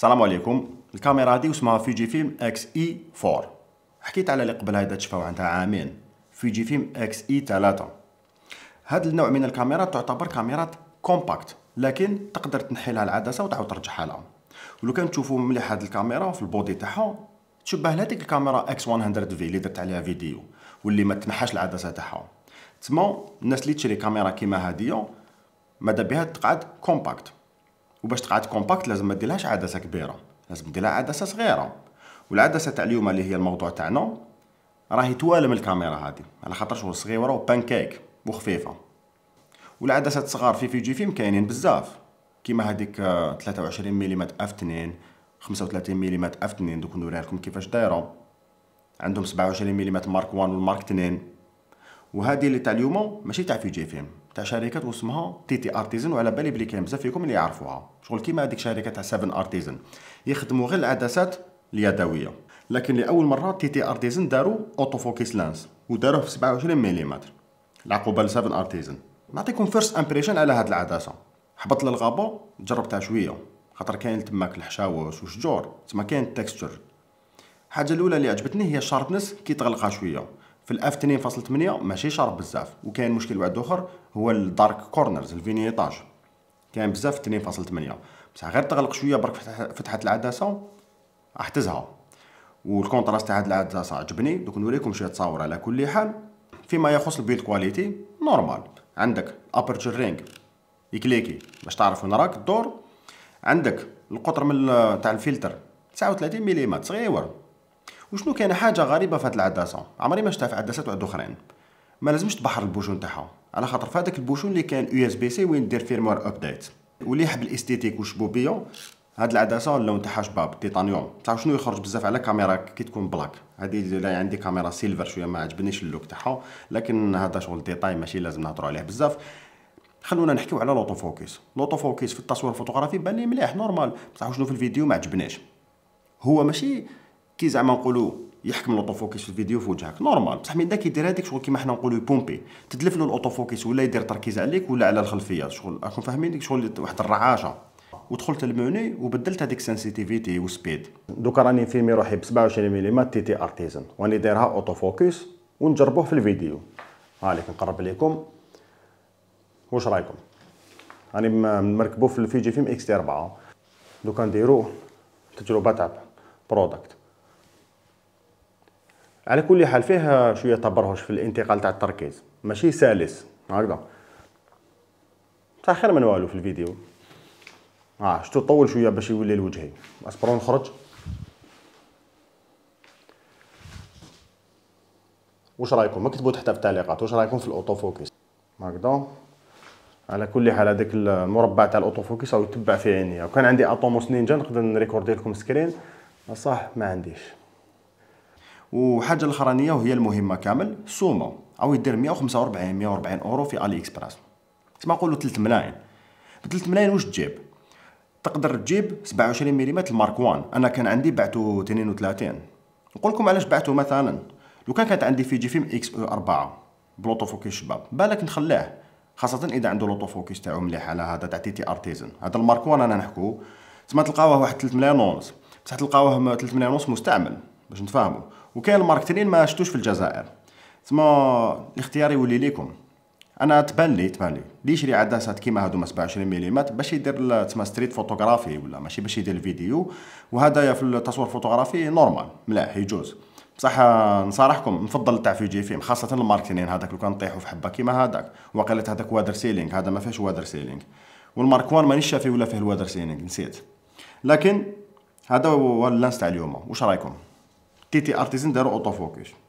السلام عليكم الكاميرا هادي اسمها فيجي فيلم اكس اي 4 حكيت على اللي قبل هذا تشفاو عندها عامين فيجي فيلم اكس اي 3 هاد النوع من الكاميرا تعتبر كاميرات كومباكت لكن تقدر تنحي لها العدسه وتعاود ترجعها لها ولو كان تشوفوا مليح هاد الكاميرا في البودي تاعها تشبه لهاديك الكاميرا اكس 100 في اللي درت عليها فيديو واللي ما تنحاش العدسه تاعها تما الناس اللي تشري كاميرا كيما هاديه ماذا بها تقعد كومباكت وباش تقعد كومباكت لازم ما ديرلهاش عدسه كبيره لازم ديرلها عدسه صغيره والعدسه تاع اليوم اللي هي الموضوع تاعنا راهي توالم الكاميرا هذه على خاطرش هو صغيره وبانكيك وخفيفه والعدسه الصغار في فيجي فيم كاينين بزاف كيما هذيك 23 ملم اف 2 35 ملم اف 2 دوك نوريها لكم كيفاش دايره عندهم 27 ملم مارك 1 والمارك 2 وهذه اللي تاع اليوم ماشي تاع في جي فيم تاع شركه واسمها تي تي ارتيزن وعلى بالي بلي كاين بزاف فيكم اللي يعرفوها شغل كيما هذيك شركه تاع 7 ارتيزن يخدموا غير العدسات اليدويه لكن لاول مره تي تي ارتيزن داروا اوتو فوكس لانس وداروه في 27 ملم العقوبه ل 7 ارتيزن نعطيكم فيرست امبريشن على هاد العدسه هبط للغابه جربتها شويه خاطر كاين تماك الحشاوس وشجور تما كاين التكستشر الحاجه الاولى اللي عجبتني هي الشاربنس كي تغلقها شويه في الاف 2.8 ماشي شارب بزاف وكاين مشكل واحد اخر هو الدارك كورنرز الفينيطاج كاين بزاف في 2.8 بصح غير تغلق شويه برك فتحه العدسه احتزها والكونتراست تاع هاد العدسه عجبني دوك نوريكم شويه تصاور على كل حال فيما يخص البيلد كواليتي نورمال عندك ابرتشر رينج يكليكي باش تعرف وين راك الدور عندك القطر من تاع الفلتر 39 ملم صغير وشنو كاين حاجه غريبه في هاد العداسه عمري ما شفتها في عدسات وعد اخرين ما لازمش تبحر البوشون تاعها على خاطر في هداك البوشون اللي كان يو اس بي سي وين دير فيرموار ابديت واللي يحب الاستيتيك والشبوبيه هاد العدسه اللون تاعها شباب تيتانيوم تعرف شنو يخرج بزاف على كاميرا كي تكون بلاك هادي اللي عندي كاميرا سيلفر شويه ما عجبنيش اللوك تاعها لكن هذا شغل ديتاي ماشي لازم نهضروا عليه بزاف خلونا نحكيو على لوطو فوكس لوطو فوكس في التصوير الفوتوغرافي بان لي مليح نورمال بصح شنو في الفيديو ما عجبنيش هو ماشي كي زعما نقولوا يحكم الاوتوفوكس في الفيديو في وجهك نورمال بصح من داك يدير هذيك شغل كيما حنا نقولوا بومبي تدلف له الاوتوفوكس ولا يدير تركيز عليك ولا على الخلفيه شغل راكم فاهمين ديك شغل واحد الرعاشه ودخلت الموني وبدلت هذيك سنسيتيفيتي وسبيد دوكا راني نفيلمي روحي ب 27 ملم تي تي ارتيزن واني دايرها اوتوفوكس ونجربوه في الفيديو هاليك نقرب لكم واش رايكم راني مركبو في الفيجي فيم اكس تي 4 دوكا نديرو تجربه تاع برودكت على كل حال فيها شويه تبرهش في الانتقال تاع التركيز ماشي سلس هكذا تاع خير من والو في الفيديو اه شتو طول شويه باش يولي الوجهي اصبروا نخرج واش رايكم اكتبوا تحت في التعليقات واش رايكم في الاوتوفوكس هكذا على كل حال هذاك المربع تاع الاوتوفوكس راهو يتبع في عينيا وكان عندي اتوموس نينجا نقدر نريكوردي لكم سكرين بصح ما عنديش وحاجه الاخرانيه وهي المهمه كامل سومه او يدير 145 140 اورو في الي اكسبريس كما نقولوا 3 ملايين ب 3 ملايين واش تجيب تقدر تجيب 27 ملم مارك 1 انا كان عندي بعته 32 نقول لكم علاش بعته مثلا لو كان كانت عندي فيجي فيم اكس او 4 بلوتو فوكس شباب بالك نخليه خاصة إذا عنده لوطو فوكس تاعو مليح على هذا تاع تي تي ارتيزن هذا المارك 1 أنا نحكو تسمى تلقاوه واحد 3 ملايين ونص بصح تلقاوه 3 ملايين ونص مستعمل باش نتفاهموا وكاين الماركتينين ما شفتوش في الجزائر تما الاختيار يولي ليكم انا تبان لي تبان لي لي يشري عدسات كيما هادو 27 ملم باش يدير تما ستريت فوتوغرافي ولا ماشي باش يدير الفيديو وهذايا في التصوير الفوتوغرافي نورمال ملاح يجوز بصح نصارحكم نفضل تاع في جي فيم خاصه الماركتينين هذاك لو كان طيحوا في حبه كيما هذاك وقالت هذاك وادر سيلينغ هذا ما فيهش وادر سيلينغ والمارك وان مانيش شافي ولا فيه الوادر سيلينغ نسيت لكن هذا هو اللانس تاع اليوم واش رايكم تي تي ارتيزن داروا اوطو فوكس